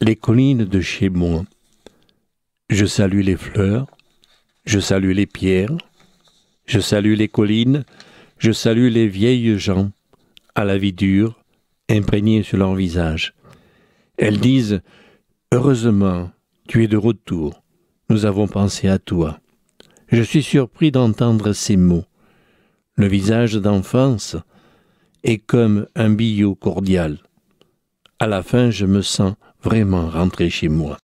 les collines de chez moi. Je salue les fleurs, je salue les pierres, je salue les collines, je salue les vieilles gens, à la vie dure, imprégnée sur leur visage. Elles disent Heureusement, tu es de retour, nous avons pensé à toi. Je suis surpris d'entendre ces mots. Le visage d'enfance est comme un billot cordial. À la fin, je me sens vraiment rentré chez moi.